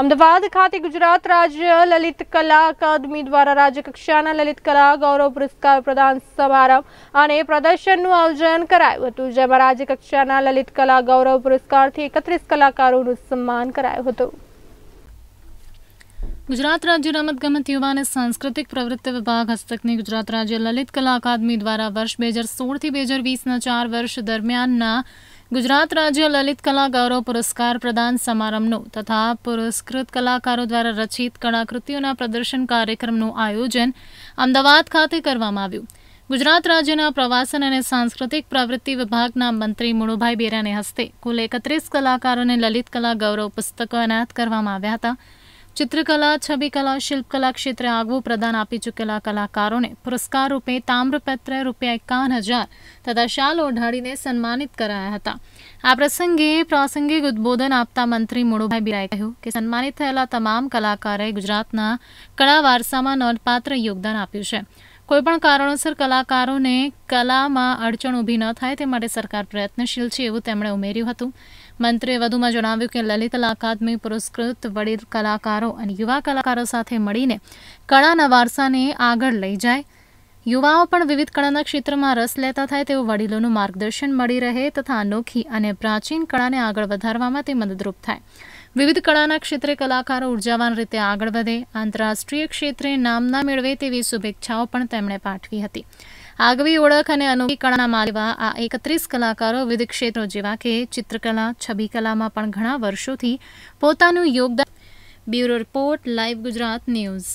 અમદાવાદ ખાતે ગુજરાત રાજ્ય લલિત કલા અકાદમી દ્વારા રાજ્યકક્ષાના લલિત કલા ગૌરવ પુરસ્કાર પ્રદાન સમારંભ અને પ્રદર્શનનું આયોજન કરાયું હતું જેમાં રાજ્યકક્ષાના લલિત કલા ગૌરવ પુરસ્કારથી એકત્રીસ કલાકારોનું સન્માન કરાયું હતું ગુજરાત રાજ્ય રમતગમત યુવા અને સાંસ્કૃતિક પ્રવૃત્તિ વિભાગ હસ્તકની ગુજરાત રાજ્ય લલિત કલા અકાદમી દ્વારા વર્ષ બે હજાર સોળથી બે હજાર વીસના ચાર વર્ષ દરમિયાનના ગુજરાત રાજ્ય લલિત કલા ગૌરવ પુરસ્કાર પ્રદાન સમારંભનું તથા પુરસ્કૃત કલાકારો દ્વારા રચિત કળાકૃતિઓના પ્રદર્શન કાર્યક્રમનું આયોજન અમદાવાદ ખાતે કરવામાં આવ્યું ગુજરાત રાજ્યના પ્રવાસન અને સાંસ્કૃતિક પ્રવૃત્તિ વિભાગના મંત્રી મુળુભાઈ બેરાને હસ્તે કુલ એકત્રીસ કલાકારોને લલિત કલા ગૌરવ પુસ્તકો એનાયત કરવામાં આવ્યા હતા ચિત્રકલા છબીકલા શિલ્પકલા ક્ષેત્રે આગવું પ્રદાન આપી ચૂકેલા કલાકારોને પુરસ્કાર રૂપે તામ્રપત્ર રૂપિયા એકાવન હજાર તથા શાલ ઓઢાડીને સન્માનિત કરાયા હતા આ પ્રસંગે પ્રાસંગિક ઉદબોધન આપતા મંત્રી મુળુભાઈ બિરાએ કહ્યું કે સન્માનિત થયેલા તમામ કલાકારોએ ગુજરાતના કળા વારસામાં નોંધપાત્ર યોગદાન આપ્યું છે કોઈપણ કારણોસર કલાકારોને કલામાં અડચણ ઊભી ન થાય તે માટે સરકાર પ્રયત્નશીલ છે એવું તેમણે ઉમેર્યું હતું મંત્રીએ વધુમાં જણાવ્યું કે લલિત અકાદમી પુરસ્કૃત વડીલ કલાકારો અને યુવા કલાકારો સાથે મળીને કળાના વારસાને આગળ લઈ જાય યુવાઓ પણ વિવિધ કળાના ક્ષેત્રમાં રસ લેતા થાય તેવું વડીલોનું માર્ગદર્શન મળી રહે તથા અનોખી અને પ્રાચીન કળાને આગળ વધારવામાં તે મદદરૂપ થાય વિવિધ કળાના ક્ષેત્રે કલાકારો ઉર્જાવાન રીતે આગળ વધે આંતરરાષ્ટ્રીય ક્ષેત્રે નામના મેળવે તેવી શુભેચ્છાઓ પણ તેમણે પાઠવી હતી આગવી ઓળખ અને અનોખી કળાના માલવા આ એકત્રીસ કલાકારો વિવિધ ક્ષેત્રો જેવા કે ચિત્રકલા છબીકલામાં પણ ઘણા વર્ષોથી પોતાનું યોગદાન bureau report live Gujarat news